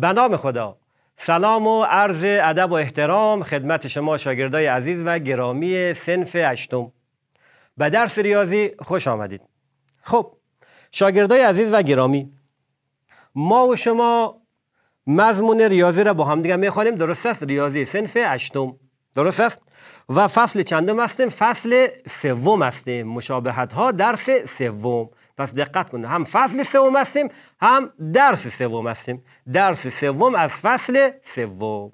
به نام خدا سلام و عرض ادب و احترام خدمت شما شاگردای عزیز و گرامی سنف هشتم به درس ریاضی خوش آمدید خب شاگردای عزیز و گرامی ما و شما مضمون ریاضی را با هم دیگه میخوانیم درست است ریاضی سنف هشتم درست است و فصل چندم هستیم فصل سوم هستیم مشابهت ها درس سوم پس دقت کنید هم فصل سوم هستیم هم درس سوم هستیم درس سوم از فصل سوم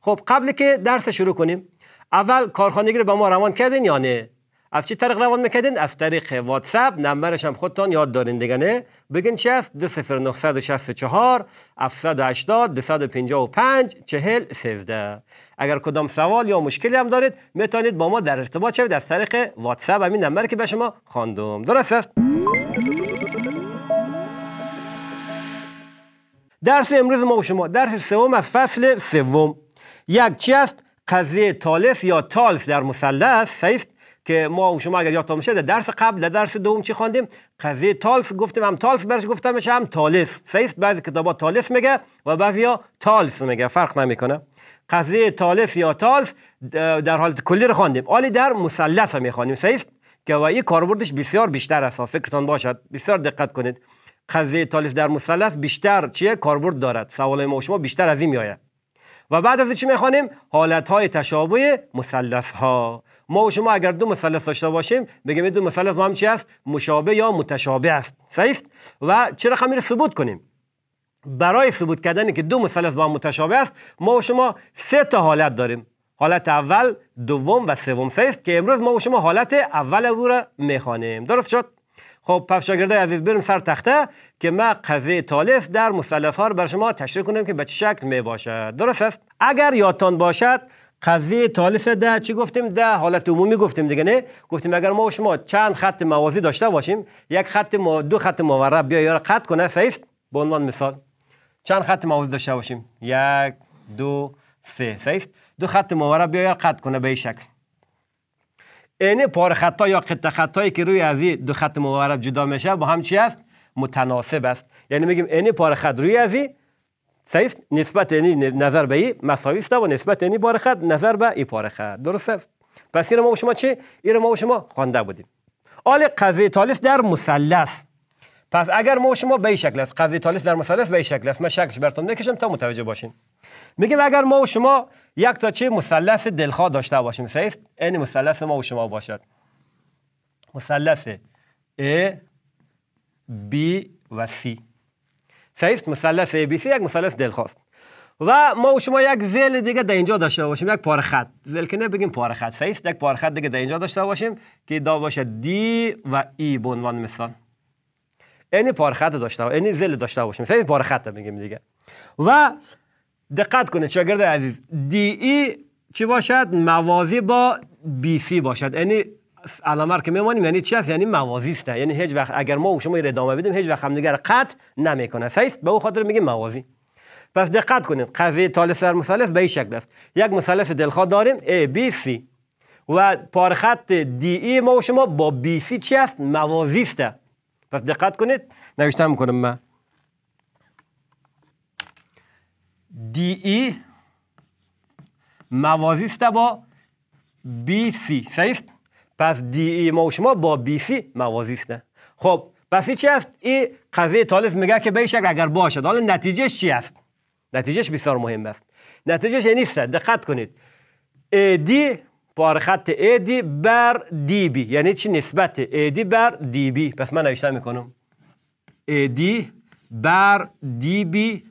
خب قبل که درس شروع کنیم اول کارخانگی رو به ما روان کردین یا نه از چی طریق روان میکردین؟ از طریق واتساب، نمبرش هم خودتان یاد دارین دیگه بگین چی است 20964 780 255 40 13 اگر کدام سوال یا مشکلی هم دارید میتونید با ما در ارتباط شوید از طریق واتساب، همین نمبر که به شما خواندم درست است درس امروز ما و شما درس سوم از فصل سوم یک چی است قضیه تالس یا تالس در مثلث صحیح که ما و شما اگر یادتان میشه در درس قبل در درس دوم چی خواندیم قضیه تالس گفتیم هم تالس برش گفتمش هم تالس سیست بعضی کتابا تالس میگه و بعضیا تالس میگه فرق نمیکنه قضیه تالس یا تالس در حالت کلی رو خواندیم آلی در مثلث میخوانیم سیست که و این کاربردش بسیار بیشتر است فکرتان باشد بسیار دقت کنید قضیه تالس در مثلث بیشتر چیه کاربرد دارد سوال ما شما بیشتر از این میآید و بعد از چی میخوانیم حالت های تشابه مسلس ها ما و شما اگر دو مثلث داشته باشیم بگیم دو مثلث ما هم چی است مشابه یا متشابه است صحیح و چه رقمی رو ثبوت کنیم برای ثبوت کردن که دو مثلث با هم متشابه است ما و شما سه تا حالت داریم حالت اول دوم و سوم سه است که امروز ما و شما حالت اول او را میخوانیم درست شد خب پس شاگردای عزیز بریم سر تخته که ما قضیه تالف در مثلث ها رو بر شما تشریح کنیم که به چه شکل می باشد درست است اگر یادتان باشد قضیه تالف ده چی گفتیم ده حالت عمومی گفتیم دیگه نه گفتیم اگر ما و شما چند خط موازی داشته باشیم یک خط دو خط مورب بیا یار خط کنه صحیح به عنوان مثال چند خط موازی داشته باشیم یک دو سه صحیح دو خط مورب بیا یا خط کنه به این شکل این پار خطا یا خط خطایی که روی از دو خط مبارک جدا میشه با هم چی است متناسب است یعنی میگیم این پارخط خط روی از صحیح نسبت یعنی نظر به این مساوی است و نسبت یعنی پار خط نظر به این پار خط درست است پس این ما شما چی این ما شما خوانده بودیم آل قضیه تالیس در مثلث پس اگر ما شما به شکل است قضیه تالیس در مثلث به شکل است من شکلش براتون میکشم تا متوجه باشین میگیم اگر ما و شما یک تا چه مثلث دلخواه داشته باشیم سیست این مثلث ما و شما باشد مثلث A B و C سیست مثلث A B C یک مثلث دلخواست و ما و شما یک زل دیگه در اینجا داشته باشیم یک پاره خط زل که نبگیم پاره خط سیست یک پاره خط دیگه در اینجا داشته باشیم که دا باشه D و E به عنوان مثال این خط داشته باشه این زل داشته باشه مثلا این خط میگیم دیگه و دقت کنید شاگرد عزیز دی ای چی باشد موازی با بی سی باشد یعنی علامه که میمانیم یعنی چی است یعنی موازی است یعنی هیچ وقت اگر ما و شما ادامه بدیم هیچ وقت همدیگر قطع نمیکنه سیست به او خاطر میگیم موازی پس دقت کنید قضیه تال در مثلث به این شکل است یک مثلث دلخواه داریم ای بی سی و پارخط دی ای ما و شما با بی سی چی است موازی است پس دقت کنید نوشتم میکنم من دی ای موازی است با بی سی صحیح پس دی ای ما و شما با بی سی موازی است خب پس چی است این قضیه تالف میگه که به شکل اگر باشد حالا نتیجهش چی است نتیجهش بسیار مهم است نتیجهش این یعنی است دقت کنید دی خط ایدی بر دی بی یعنی چی نسبت ایدی بر دی بی پس من نوشته میکنم ایدی بر دی بی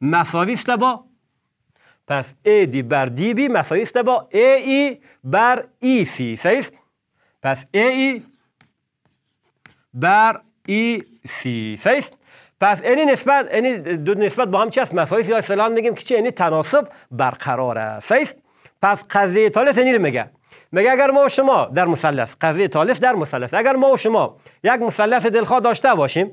مساوی است با پس ایدی بر دی بی مساوی است با ای, ای e بر ای سی سیست پس ای, ای e بر ای سی سیست پس این نسبت این دو نسبت با هم چی است مساوی است یا اصطلاحا میگیم که چی یعنی تناسب برقرار است صحیح پس قضیه تالس رو میگه میگه اگر ما و شما در مثلث قضیه تالس در مثلث اگر ما و شما یک مثلث دلخواه داشته باشیم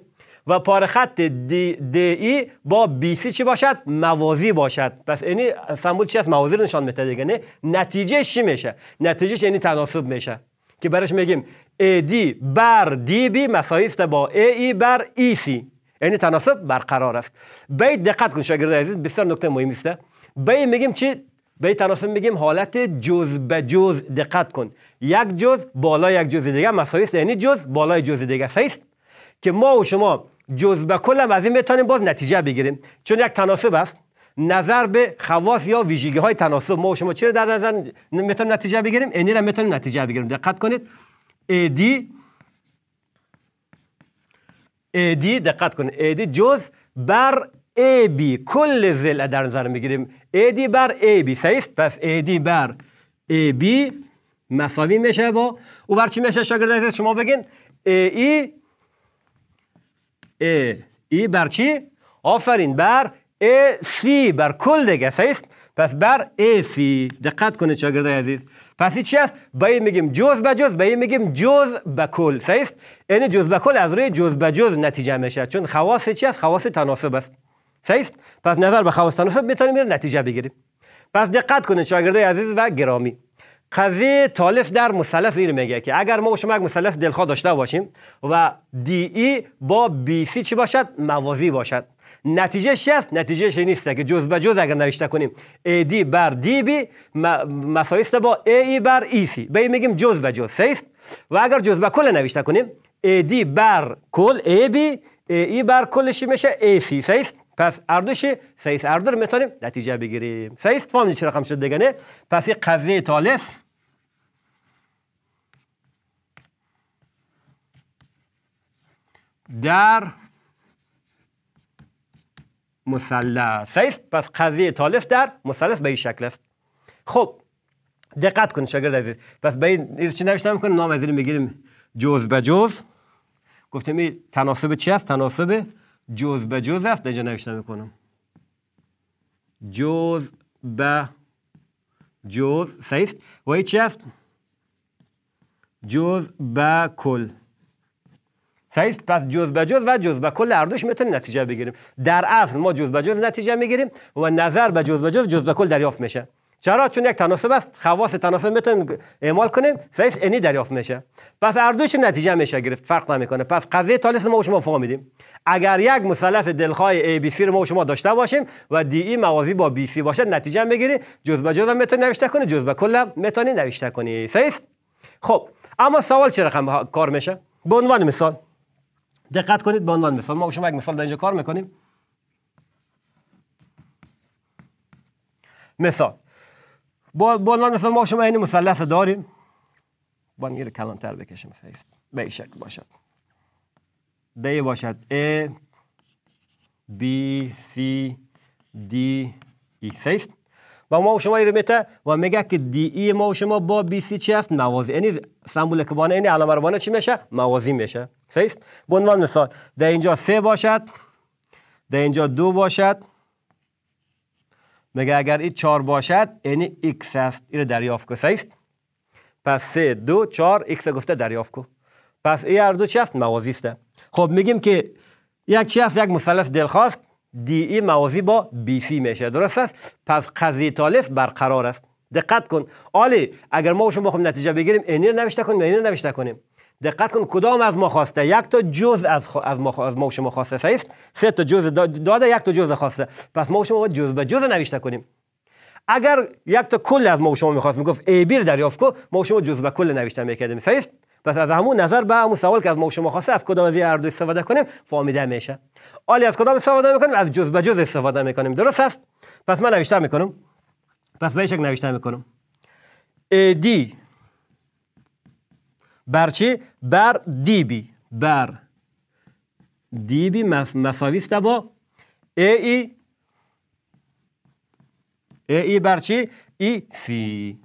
و پاره خط دی, دی ای با بی سی چی باشد موازی باشد پس یعنی سمبول چی است موازی نشان میده دیگه نه نتیجه چی میشه نتیجه یعنی تناسب میشه که برش میگیم دی بر DB مساوی است با ای e بر سی e یعنی تناسب برقرار است بی دقت کن شاگرد عزیز بسیار نکته مهمی است بی میگیم چی به این تناسب میگیم حالت جز به جز دقت کن یک جز بالا یک جز دیگه مساوی است یعنی جز بالای جز دیگه است که ما و شما جز به کل هم از این میتونیم باز نتیجه بگیریم چون یک تناسب است نظر به خواص یا ویژگی های تناسب ما و شما چرا در نظر میتونیم نتیجه بگیریم اینی را میتونیم نتیجه بگیریم دقت کنید AD AD دقت کنید AD جز بر ای بی کل زل در نظر میگیریم ای بر ای بی سیست پس ای بر ای بی مساوی میشه با او بر چی میشه شاگرد شما بگین ای ای ای, بر چی آفرین بر ای سی بر کل دیگه سیست پس بر ای سی دقت کنید شاگرد عزیز پس این چی است این میگیم جز به جز با این میگیم جز به کل سیست این یعنی جز به کل از روی جز به جز نتیجه میشه چون خواست چی است خواص تناسب است صحیح پس نظر به خواستان میتونیم میره نتیجه بگیریم پس دقت کنید شاگردای عزیز و گرامی قضیه تالف در مثلث زیر میگه که اگر ما و شما یک مثلث دلخواه داشته باشیم و دی ای با بی سی چی باشد موازی باشد نتیجه چی است نتیجه شی نیست که جز به جز اگر نوشته کنیم ای دی بر دی بی مساوی است با ای, ای بر ای سی به این میگیم جز به جز است و اگر جز به کل نوشته کنیم ای دی بر کل ای بی ای, بر کلش میشه ای سی پس اردوش سیس اردر میتونیم نتیجه بگیریم سیس فامیل چه رقم شد دیگه پس این قضیه تالس در مثلث است پس قضیه تالس در مثلث به این شکل است خب دقت کنید شاگرد عزیز پس به این چی نوشتم کنیم نام از میگیریم جز به جز گفتیم این تناسب چی است تناسب جز به جز است اینجا نوشته میکنم جز به جز سیست و چی است جز به کل سیست پس جز به جز و جز به کل هر دوش نتیجه بگیریم در اصل ما جز به جز نتیجه میگیریم و نظر به جز به جز جز به کل دریافت میشه چرا چون یک تناسب است خواص تناسب میتونیم اعمال کنیم سایز انی دریافت میشه پس اردوش نتیجه میشه گرفت فرق نمیکنه پس قضیه تالیس ما و شما فهمیدیم اگر یک مثلث دلخواه ای بی سی رو ما و شما داشته باشیم و دی ای e موازی با بی سی باشه نتیجه میگیری جزء به جزء میتونی نوشته کنی جزء به کل میتونی نوشته کنی سایز خب اما سوال چه رقم کار میشه به عنوان مثال دقت کنید به عنوان مثال ما شما یک مثال در اینجا کار میکنیم مثال با, با مثل ما شما این مثلث داریم بانگیر کلانتر بکشیم به شکل باشد ده باشد A B C D E سیست و ما و شما رو میته و میگه که دی ای e ما شما با بی سی چی هست موازی یعنی سمبول که بانه این یعنی علامه چی میشه موازی میشه سیست به عنوان مثال در اینجا سه باشد ده اینجا دو باشد مگه اگر این چار باشد یعنی x است این دریافت کو است پس سه دو چار x گفته دریافت کو پس این هر دو چی است موازی است خب میگیم که یک چی است یک مثلث دلخواست دی ای موازی با بی سی میشه درست است پس قضیه تالیس برقرار است دقت کن آلی اگر ما شما خب نتیجه بگیریم اینی رو نوشته کنیم اینی رو نوشته کنیم دقت کن کدام از ما خواسته یک تا جز از, خو... از, ما خو... از ما شما خواسته فیست سه تا جز داده یک تا جز خواسته پس ما و شما باید جز به جز نوشته کنیم اگر یک تا کل از ما شما میخواست میگفت ای بیر دریافت کو ما و شما جز به کل نوشته میکردیم است پس از همون نظر به همون سوال که از ما شما خواسته از کدام از این هر استفاده کنیم فهمیده میشه آلی از کدام استفاده میکنیم از جز به جز استفاده میکنیم درست است پس من نوشته میکنم پس به شک نوشته میکنم ای دی بر چی؟ بر دیبی بر دیبی مف... مفاویسته با ای ای ای, ای بر چی؟ ای سی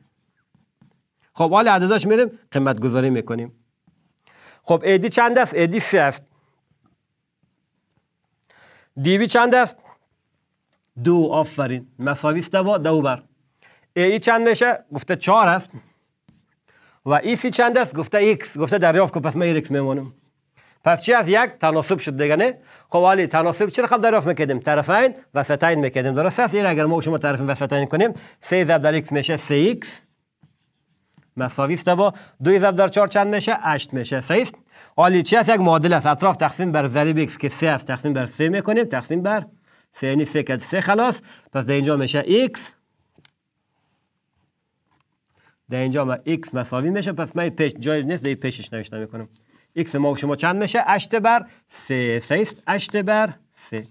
خب حالا عدداش میریم قیمت گذاری میکنیم خب دی چند است؟ ای دی سی است دیبی چند است؟ دو آفرین مساویسته با دو بر ای چند میشه؟ گفته چهار است و ای سی چند است گفته ایکس گفته دریافت کن پس من ایکس میمانم پس چی از یک تناسب شد دیگه نه خب ولی تناسب چرا خب دریافت میکردیم طرفین وسطین میکردیم درست است این یعنی اگر ما شما طرفین وسطین کنیم 3 ضرب در x میشه 3x مساوی است با دو ضرب در 4 چند میشه 8 میشه صحیح است حالی چی است یک معادله است اطراف تقسیم بر ضریب x که سه است تقسیم بر 3 میکنیم تقسیم بر 3 یعنی 3 که خلاص پس در اینجا میشه x در اینجا ما x مساوی میشه پس من پیش جای نیست در پیشش نوشته میکنم x ما و شما چند میشه 8 بر 3 3 است 8 بر 3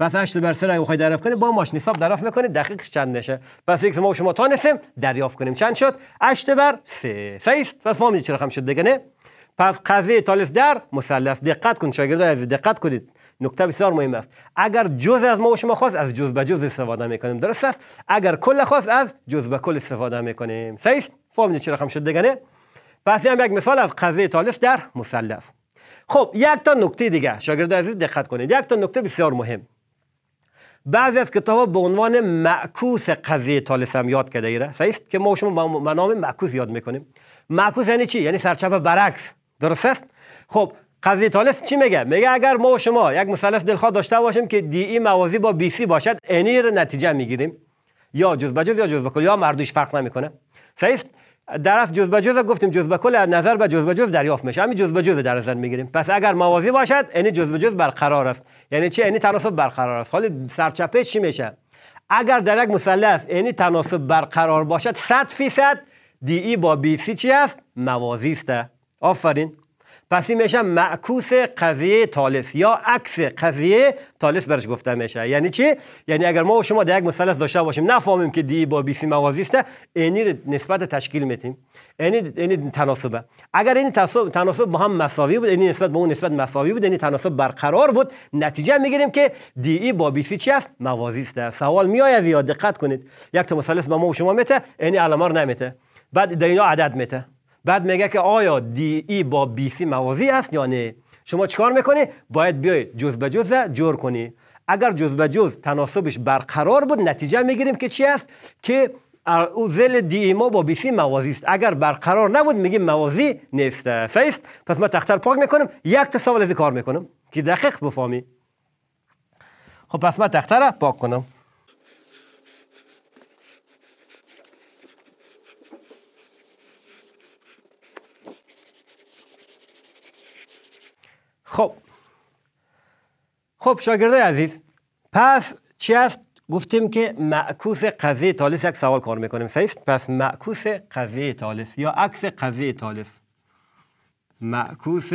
پس 8 بر 3 را بخواید دریافت کنید با ماشین حساب دریافت میکنید دقیقش چند میشه پس x ما و شما تا نسیم دریافت کنیم چند شد 8 بر 3 3 است پس فهمیدید چه رقم شد دیگه نه پس قضیه تالیس در مثلث دقت کن شاگردان عزیز دقت کنید نکته بسیار مهم است اگر جز از ما و شما خواست از جز به جز استفاده میکنیم درست است اگر کل خواست از جز به کل استفاده میکنیم صحیح فهمیدید چه رقم شد دیگه پس هم یک مثال از قضیه تالس در مثلث خب یک تا نکته دیگه شاگرد عزیز دقت کنید یک تا نکته بسیار مهم بعضی از کتاب به عنوان معکوس قضیه تالس هم یاد کرده ایره صحیح که ما شما به معکوس یاد میکنیم معکوس یعنی چی یعنی سرچپ برعکس درست است خب قضیه تالس چی میگه میگه اگر ما و شما یک مثلث دلخواه داشته باشیم که دی ای موازی با بی سی باشد رو نتیجه میگیریم یا جز به جز یا جز به کل یا مردوش فرق نمیکنه صحیح درس جز به جز گفتیم جز به کل نظر به جز به جز دریافت میشه همین جز به جز در نظر میگیریم پس اگر موازی باشد یعنی جز به جز برقرار است یعنی چه یعنی تناسب برقرار است حالا سرچپه چی میشه اگر در یک مثلث یعنی تناسب برقرار باشد 100 فیصد دی ای با بی سی چی است موازی است آفرین پس این میشه معکوس قضیه تالس یا عکس قضیه تالس برش گفته میشه یعنی چی یعنی اگر ما و شما در یک مثلث داشته باشیم نفهمیم که دی با بی سی موازی است اینی نسبت تشکیل میتیم اینی تناسبه اگر این تناسب با هم مساوی بود اینی نسبت به اون نسبت مساوی بود اینی تناسب برقرار بود نتیجه میگیریم که دی ای با بی سی چی است موازی است سوال میآید زیاد دقت کنید یک تا مثلث با ما و شما میته اینی علامه رو نمیته بعد در اینا عدد میته بعد میگه که آیا دی ای با بی سی موازی است یا نه شما چکار میکنی باید بیای جز به جز جور کنی اگر جز به جز تناسبش برقرار بود نتیجه میگیریم که چی است که او زل دی ما با بیسی موازی است اگر برقرار نبود میگیم موازی نیست سیست پس ما تختر پاک میکنم یک تا سوال از کار میکنم که دقیق بفهمی خب پس ما تختر پاک کنم خب شاگرده عزیز پس چی است گفتیم که معکوس قضیه تالس یک سوال کار میکنیم سیست؟ پس معکوس قضیه تالس یا عکس قضیه تالس معکوس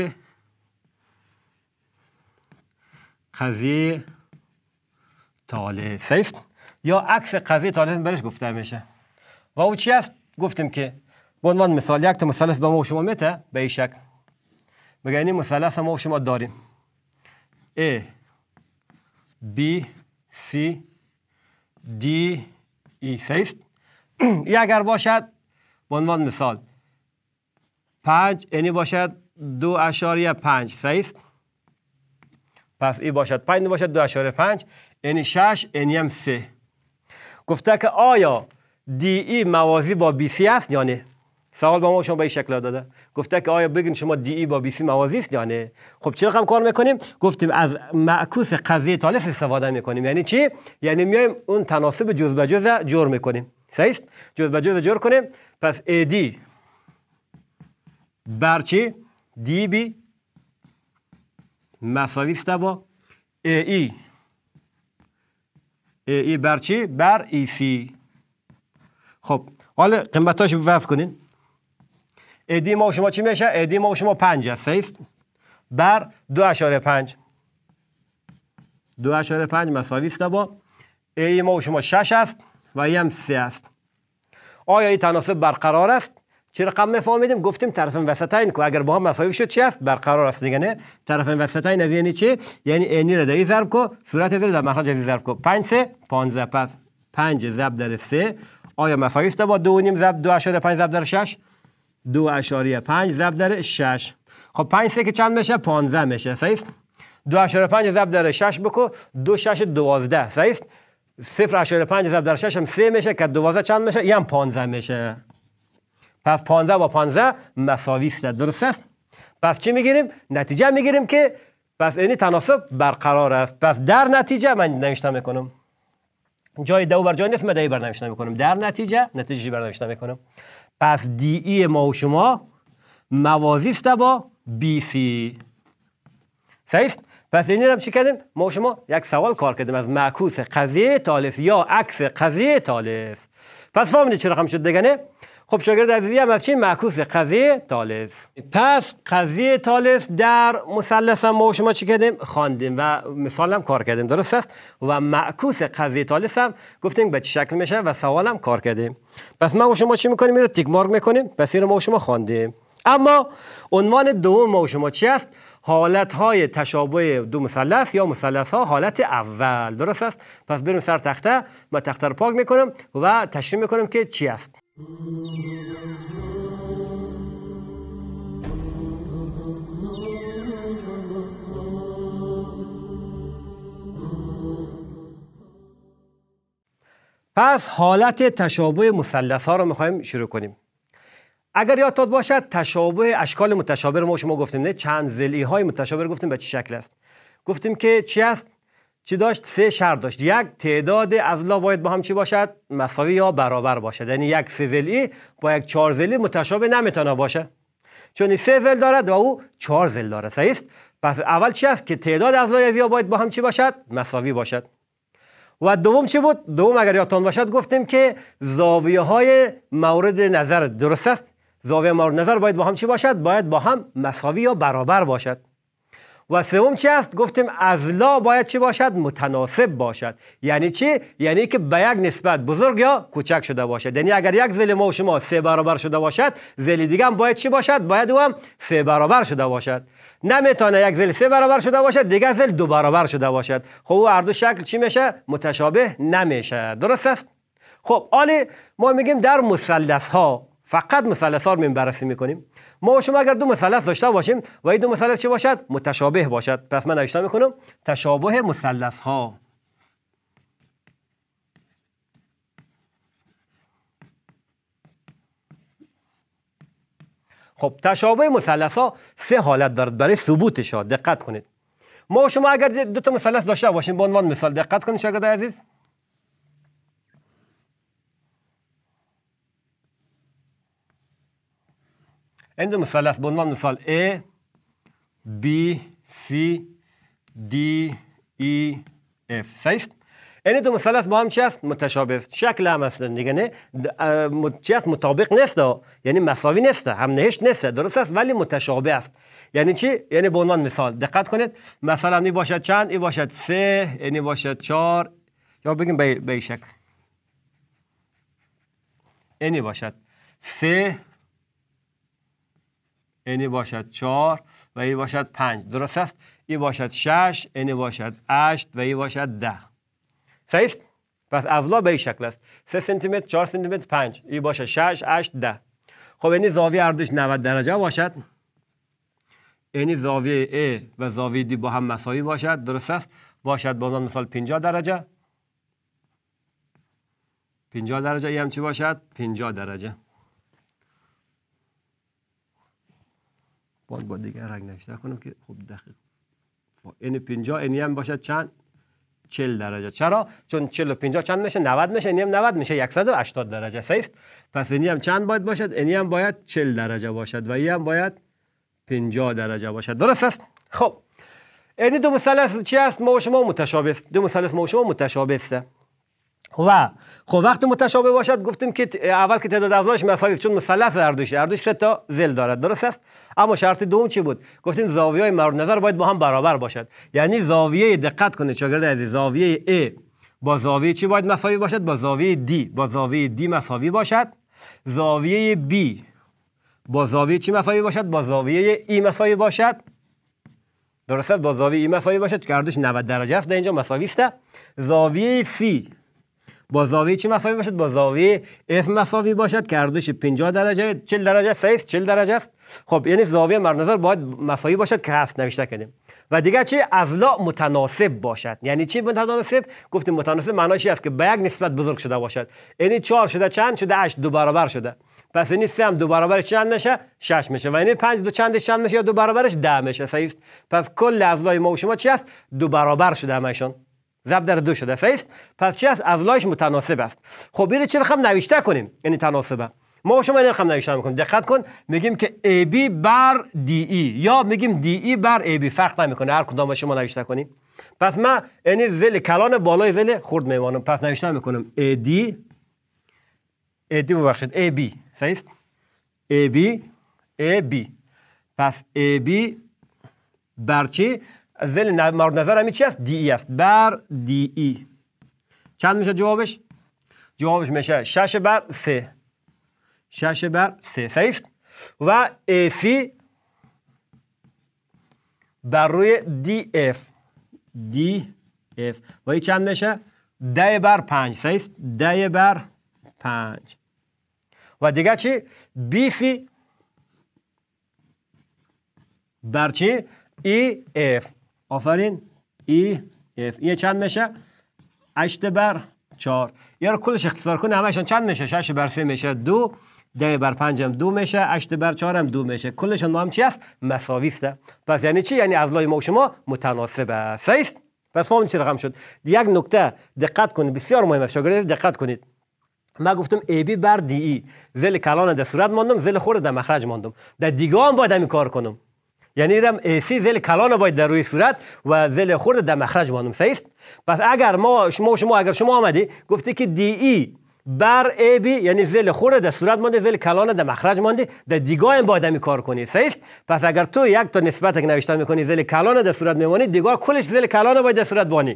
قضیه تالس سیست؟ یا عکس قضیه تالس برش گفته میشه و او چی است گفتیم که به عنوان مثال یک تا مثلث به ما و شما میته به این شکل بگه این یعنی مثلث ما و شما داریم ا B, C, D, E است ای اگر باشد به عنوان مثال پنج یعنی باشد دو اشاریه پنج است پس ای باشد پنج باشد دو اشاریه پنج یعنی شش یعنی هم سه گفته که آیا دی ای e موازی با بی سی است یا نه سوال با ما شما به این شکل داده گفته که آیا بگین شما دی ای با بی سی موازی است یا خب چه رقم کار میکنیم گفتیم از معکوس قضیه تالف استفاده میکنیم یعنی چی یعنی میایم اون تناسب جزء به جزء جور میکنیم صحیح است جزء به جزء جور کنیم پس ای دی بر چی دی بی مساوی است با ای ای ای, بر چی بر ای سی خب حالا قیمتاش کنیم کنین ادی ما شما چی میشه؟ ادی ما و شما پنج سیف بر دو اشاره پنج دو اشاره پنج مساوی است با ای ما شما شش است و ای هم سه است آیا این تناسب برقرار است؟ چه رقم میفهمیدیم گفتیم طرف وسطین که اگر با هم مساوی شد چی است برقرار است دیگه نه طرف وسطین از یعنی چی یعنی اینی را در ضرب کو صورت زیر در مخرج از ضرب کو 5 3 15 پس 5 ضرب در 3 آیا مساوی است با 2 نیم ضرب 2 اشاره 5 ضرب در 6 دو اشاریه پنج ضرب در شش خب پنج سه که چند میشه پانزه میشه صحیح دو اشاره پنج ضرب در شش بکو دو شش دوازده صحیح صفر اشاره پنج ضرب در شش هم سه میشه که دوازده چند میشه یه هم پانزه میشه پس پانزه با پانزه مساوی است درست پس چی میگیریم نتیجه میگیریم که پس این تناسب برقرار است پس در نتیجه من نوشته میکنم جای دو بر جای نیست من میکنم در نتیجه نتیجه بر میکنم پس دی ای ما و شما موازی است با بی سی صحیح پس این هم چی کردیم ما و شما یک سوال کار کردیم از معکوس قضیه تالس یا عکس قضیه تالس پس فهمیده چرا خم شد دگنه خب شاگرد عزیزی هم از چی معکوس قضیه تالیس پس قضیه تالس در مثلث هم ما شما چی کردیم خواندیم و مثال هم کار کردیم درست است و معکوس قضیه تالس هم گفتیم به چه شکل میشه و سوال هم کار کردیم پس ما و شما چی میکنیم این رو تیک مارک میکنیم پس این ما و شما خواندیم اما عنوان دوم ما و شما چی است حالت های تشابه دو مثلث یا مثلث ها حالت اول درست است پس بریم سر تخته ما تخته رو پاک میکنم و تشریح میکنم که چی است پس حالت تشابه مثلث ها رو میخوایم شروع کنیم اگر یادتان باشد تشابه اشکال متشابه رو ما شما گفتیم نه چند زلی های متشابه رو گفتیم به چه شکل است گفتیم که چی است چی داشت سه شرط داشت یک تعداد اضلاع باید با هم چی باشد مساوی یا برابر باشد یعنی یک سه زلی با یک چهار زلی متشابه نمیتونه باشه چون سه زل دارد و او چهار زل دارد صحیح است پس اول چی است که تعداد اضلاع یا باید با هم چی باشد مساوی باشد و دوم چی بود دوم اگر یادتان باشد گفتیم که زاویه های مورد نظر درست است زاویه مورد نظر باید با هم چی باشد باید با هم مساوی یا برابر باشد و سوم چی است گفتیم ازلا باید چی باشد متناسب باشد یعنی چی یعنی که به یک نسبت بزرگ یا کوچک شده باشد یعنی اگر یک زل ما و شما سه برابر شده باشد ذیل دیگه باید چی باشد باید او هم سه برابر شده باشد نمیتونه یک زل سه برابر شده باشد دیگه زل دو برابر شده باشد خب او هر دو شکل چی میشه متشابه نمیشه درست است خب آله ما میگیم در مثلث ها فقط مثلث ها رو بررسی میکنیم ما و شما اگر دو مثلث داشته باشیم و این دو مثلث چه باشد متشابه باشد پس من نوشتم میکنم تشابه مثلث ها خب تشابه مثلث ها سه حالت دارد برای ثبوتش ها دقت کنید ما و شما اگر دو تا مثلث داشته باشیم به با عنوان مثال دقت کنید شاگرد عزیز عند مثلث به عنوان مثال A B C D E F صحیح این دو مثلث با هم چی است متشابه است شکل هم است دیگه نه چی مطابق نیست یعنی مساوی نیست هم نهش نیست درست است ولی متشابه است یعنی چی یعنی به عنوان مثال دقت کنید مثلا این باشد چند این باشد سه این باشد چهار یا بگیم به این شکل این باشد سه اینی باشد 4 و ای باشد 5. درست است ای باشد 6. اینه باشد 8 و ای باشد 10. صحیح است پس ازلا به این شکل است 3 سانتی متر 4 سانتی متر 5 ای باشد 6 8 10 خب یعنی زاویه اردش 90 درجه باشد یعنی زاویه A و زاویه D با هم مساوی باشد درست است باشد با عنوان مثال 50 درجه 50 درجه ای هم چی باشد 50 درجه باید با دیگه رنگ نشتر کنم که خب دقیق خب، این 50 این هم باشد چند 40 درجه چرا چون 40 و 50 چند میشه 90 میشه اینی هم 90 میشه 180 درجه است پس اینی هم چند باید باشد اینی هم باید 40 درجه باشد و این هم باید 50 درجه باشد درست است خب این دو مثلث چی است ما و شما متشابه است دو مثلث ما و شما متشابه است خب، و خب وقتی متشابه باشد گفتیم که اول که تعداد ازلاش مساوی چون مثلث اردوش اردوش سه تا زل دارد درست است اما شرط دوم چی بود گفتیم زاویه های مورد نظر باید با هم برابر باشد یعنی زاویه دقت کنید شاگرد عزیز زاویه A با زاویه چی باید مساوی باشد با زاویه D با زاویه D مساوی باشد زاویه B با زاویه چی مساوی باشد با زاویه E مساوی باشد درست با زاویه E مساوی باشد که اردوش 90 درجه است در اینجا مساوی است زاویه C با زاویه چی مساوی باشد با زاویه F مساوی باشد که ارزش 50 درجه 40 درجه است 40 درجه است خب یعنی زاویه نظر باید مساوی باشد که هست نوشته کردیم و دیگه چی اضلاع متناسب باشد یعنی چی متناسب گفتیم متناسب معناش است که به یک نسبت بزرگ شده باشد یعنی 4 شده چند شده 8 دو برابر شده پس یعنی سه هم دو برابر چند میشه 6 میشه و یعنی 5 دو چند چند میشه یا دو برابرش 10 میشه صحیح پس کل اضلاع ما و شما چی است دو برابر شده همشون ضرب در دو شده است پس چی است ازلایش متناسب است خب بیره چه رقم نوشته کنیم یعنی تناسبه ما شما این رقم نوشته میکنیم دقت کن میگیم که AB بر DE یا میگیم DE بر AB فرق نمیکنه هر کدام شما نوشته کنیم پس ما یعنی زل کلان بالای زل خرد میمانم پس نوشته میکنم AD AD ببخشید AB صحیح است AB AB پس AB بر چی زل مورد نظر همین چی است دی ای است بر دی ای چند میشه جوابش جوابش میشه 6 بر 3 6 بر 3 صحیح و AC بر روی DF DF و این چند میشه 10 بر 5 صحیح 10 بر 5 و دیگه چی BC بر چی EF آفرین ای اف ای چند میشه 8 بر 4 یا کلش اختصار کنه همشون چند میشه 6 بر 3 میشه 2 ده بر 5 هم 2 میشه 8 بر 4 هم 2 میشه کلشون ما هم چی است مساوی است پس یعنی چی یعنی اضلای ما و شما متناسبه. است پس فهمون چی رقم شد یک نکته دقت کنید بسیار مهم است شاگرد دقت کنید ما گفتم ای بی بر دی ای e. زل کلان در صورت ماندم زل خور در مخرج ماندم در دیگه هم باید کار کنم یعنی رم ایسی زل کلان باید در روی صورت و زل خورد در مخرج بانم سیست پس اگر ما شما شما اگر شما آمدی گفتی که دی ای بر ای بی یعنی زل خورد در صورت مانده زل کلان در مخرج مانده در دیگاه هم باید همی کار کنی سیست پس اگر تو یک تا نسبت که نوشته میکنی زل کلان در صورت میمانی دیگاه کلش زل کلان باید در صورت بانی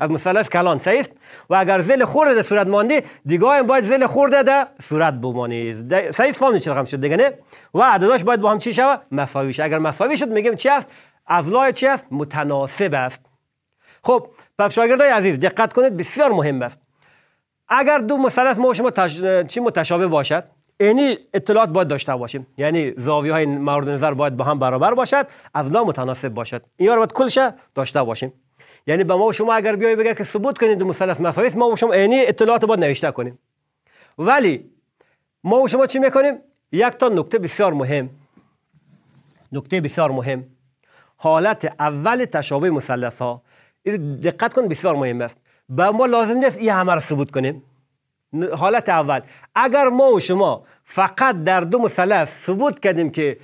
از مثلث کلان سیست و اگر زل خورده در صورت مانده دیگه هم باید زل خورده در صورت بمانه سیست فهم چرا رقم شد دیگه نه و عدداش باید با هم چی شود مساوی اگر مساوی شد میگیم چی است چیست چی است متناسب است خب پس شاگردای عزیز دقت کنید بسیار مهم است اگر دو مثلث ما شما چی متشابه باشد یعنی اطلاعات باید داشته باشیم یعنی زاویه های مورد نظر باید با هم برابر باشد اضلاع متناسب باشد این رو باید کلش داشته باشیم یعنی به ما شما اگر بیای بگه که ثبوت کنید مثلث مسلف ما و شما عینی اطلاعات باید نوشته کنیم ولی ما و شما چی میکنیم یک تا نکته بسیار مهم نکته بسیار مهم حالت اول تشابه مثلث ها دقت کن بسیار مهم است به ما لازم نیست این همه رو ثبوت کنیم حالت اول اگر ما و شما فقط در دو مثلث ثبوت کردیم که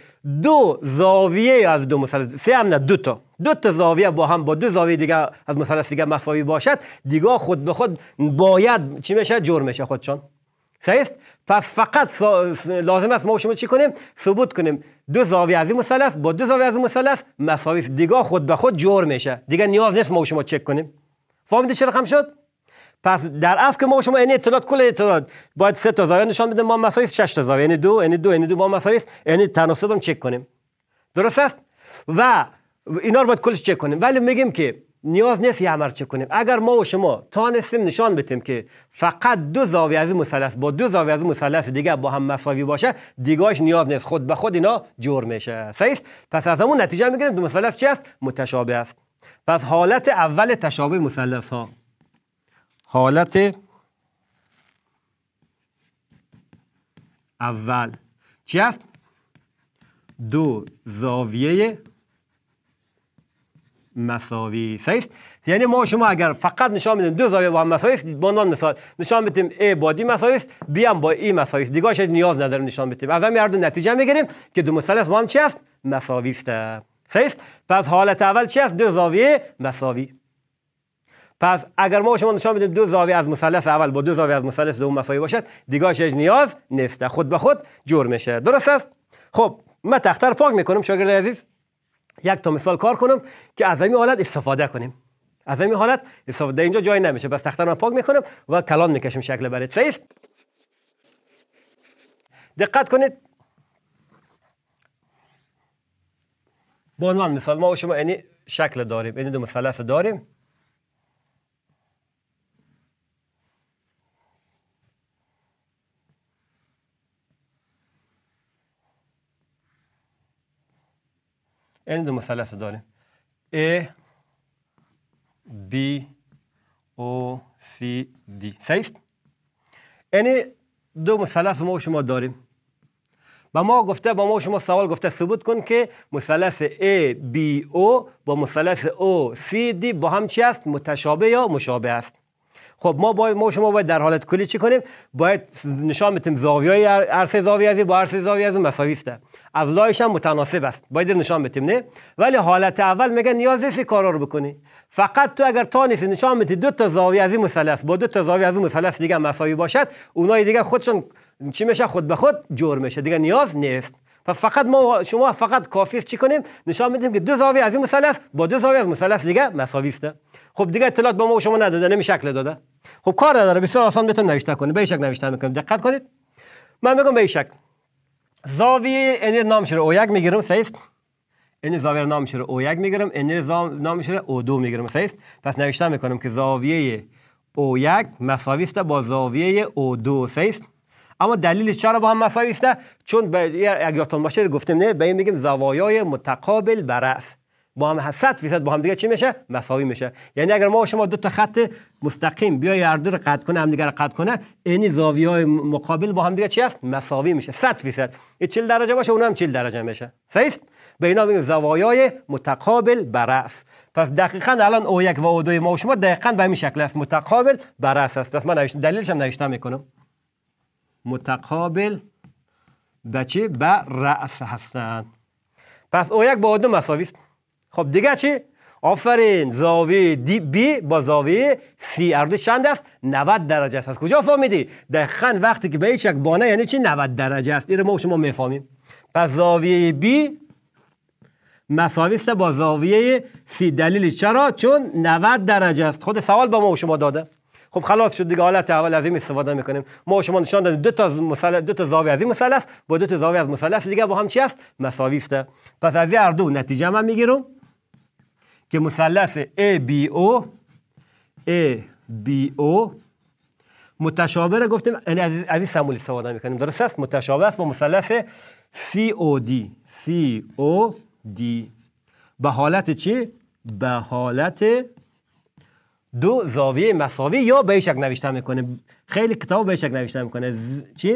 دو زاویه از دو مثلث سه هم نه دو تا دو تا زاویه با هم با دو زاویه دیگه از مثلث دیگه مساوی باشد دیگه خود به خود باید چی میشه جور میشه خودشان صحیح پس فقط لازم است ما شما چی کنیم ثبوت کنیم دو زاویه از این مثلث با دو زاویه از این مثلث مساوی دیگه خود به خود جور میشه دیگه نیاز نیست ما شما چک کنیم فهمیدید چرا خم شد پس در اصل که ما شما این اطلاعات کل اطلاعات باید سه تا زاویه نشان بده ما مساوی شش تا زاویه یعنی دو یعنی دو یعنی دو با مساوی یعنی تناسبم چک کنیم درست است و اینا رو باید کلش چک کنیم ولی میگیم که نیاز نیست یه عمل چک کنیم اگر ما و شما تانستیم نشان بتیم که فقط دو زاویه از مثلث با دو زاویه از مثلث دیگه با هم مساوی باشه دیگاش نیاز نیست خود به خود اینا جور میشه صحیح پس از همون نتیجه میگیریم دو مثلث چی است متشابه است پس حالت اول تشابه مثلث ها حالت اول چی است دو زاویه مساوی است یعنی ما شما اگر فقط نشان بدیم دو زاویه با هم مساوی است با نان مثال نشان بدیم ای با دی مساوی است بی هم با ای e مساوی است دیگه نیاز نداریم نشان بدیم از همین هر نتیجه میگیریم که دو مثلث با هم چی است مساوی است پس حالت اول چی است دو زاویه مساوی پس اگر ما شما نشان بدیم دو زاویه از مثلث اول با دو زاویه از مثلث دوم مساوی باشد دیگه نیاز نیست خود به خود جور میشه درست است خب ما تختر پاک میکنم شاگرد عزیز یک تا مثال کار کنم که از این حالت استفاده کنیم از این حالت استفاده اینجا جای نمیشه پس تخت رو پاک میکنم و کلان میکشیم شکل برای صحیح دقت کنید به عنوان مثال ما و شما اینی شکل داریم اینی دو مثلث داریم این دو مثلث داریم A B O C D صحیح این دو مثلث ما و شما داریم با ما گفته با ما شما سوال گفته ثبوت کن که مثلث A B O با مثلث O C D با هم چی است متشابه یا مشابه است خب ما باید ما شما باید در حالت کلی چی کنیم باید نشان بدیم زاویه عرض زاویه از با عرض زاویه از مساوی است از لایش هم متناسب است باید نشان بدیم نه ولی حالت اول میگه نیاز نیست کارا رو بکنی فقط تو اگر تا نیست نشان بدی دو تا زاویه از مثلث با دو تا زاویه از مثلث دیگه مساوی باشد اونای دیگه خودشون چی میشه خود به خود جور میشه دیگه نیاز نیست پس فقط ما شما فقط کافی چی کنیم نشان بدیم که دو زاویه از این مثلث با دو زاویه از مثلث دیگه مساوی است خب دیگه اطلاعات به ما شما نداده نمی شکل داده خب کار نداره بسیار آسان بتون نوشته کنه به نوشتن نوشته میکنیم دقت کنید من میگم به شک زاویه یعنی نامش شده او یک میگیرم سیست این زاویه نامش شده او یک میگیرم این نامش شده او دو میگیرم سیست پس نوشته میکنم که زاویه او یک مساوی است با زاویه او دو سیست اما دلیل چرا با هم مساوی است چون اگر یک یادتون باشه گفتیم نه به این میگیم زوایای متقابل برعکس با هم 100 فیصد با هم دیگه چی میشه مساوی میشه یعنی اگر ما و شما دو تا خط مستقیم بیای هر دو رو قطع کنه هم دیگه رو قطع کنه این زاویه های مقابل با هم دیگه چی هست مساوی میشه 100 فیصد این 40 درجه باشه اونم 40 درجه میشه صحیح به اینا میگیم زوایای متقابل برأس پس دقیقا الان او یک و او دوی ما و شما دقیقا به این شکل است متقابل برأس است پس من دلیلش هم نوشتم میکنم متقابل به چی به رأس هستند پس او یک با او دو مساوی است خب دیگه چی؟ آفرین زاویه دی بی با زاویه سی ارزش چند است 90 درجه است کجا فهمیدی خن وقتی که به این بانه یعنی چی 90 درجه است اینو ما شما میفهمیم پس زاویه بی مساوی است با زاویه سی دلیل چرا چون 90 درجه است خود سوال با ما شما داده خب خلاص شد دیگه حالت اول از این استفاده میکنیم ما شما نشان دادیم دو تا مثلث دو تا زاویه از این مثلث با دو تا زاویه از مثلث دیگه با هم چی است مساوی است پس از این هر دو نتیجه ما میگیرم که مثلث ABO ABO متشابه رو گفتیم یعنی از از این سمبول استفاده میکنیم درست است متشابه است با مثلث COD COD به حالت چی به حالت دو زاویه مساوی یا به شکل نوشته میکنه خیلی کتاب به شکل نوشته میکنه چی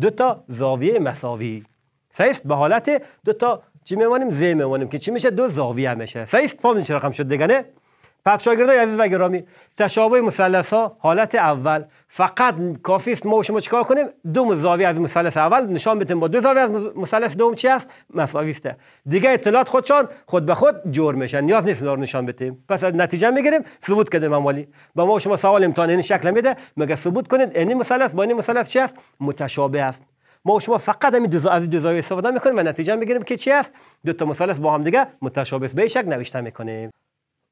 دو تا زاویه مساوی صحیح به حالت دو تا چی میمانیم زی میمانیم که چی میشه دو زاویه میشه صحیح فهمیدین چه رقم شد دیگه نه؟ پس شاگردای عزیز و گرامی تشابه مثلث ها حالت اول فقط کافی است ما و شما چیکار کنیم دو زاویه از مثلث اول نشان بدیم با دو زاویه از مثلث دوم چی است مساوی است دیگه اطلاعات خودشان خود به خود جور میشن نیاز نیست رو نشان بدیم پس نتیجه میگیریم ثبوت کردیم عملی با ما و شما سوال امتحان این شکل میده مگه ثبوت کنید این مثلث با این مثلث چی است متشابه است ما شما فقط همین دو از دو استفاده میکنیم و نتیجه میگیریم که چی است دو تا مثلث با هم دیگه متشابه به شکل نوشته میکنیم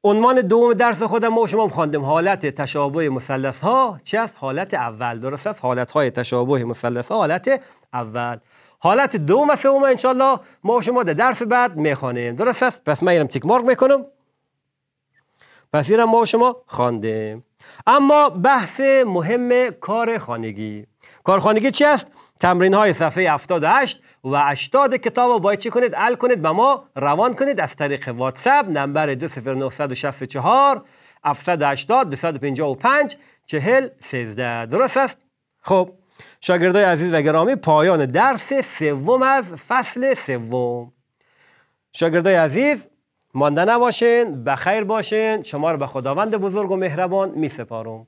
عنوان دوم درس خودم ما و شما خواندیم حالت تشابه مثلث ها چی است حالت اول درست است حالت های تشابه مثلث ها حالت اول حالت دوم و سوم انشالله ما و شما در درس بعد میخوانیم درست است پس من تیک مارک میکنم پس اینم ما شما خواندیم اما بحث مهم کار خانگی کار خانگی چی است تمرین های صفحه 78 و 80 کتاب رو باید چی کنید؟ ال کنید به ما روان کنید از طریق واتساب نمبر 20964 780 255 40 13 درست است؟ خب شاگردای عزیز و گرامی پایان درس سوم از فصل سوم شاگردای عزیز مانده نباشین بخیر باشین شما رو به خداوند بزرگ و مهربان می سپارم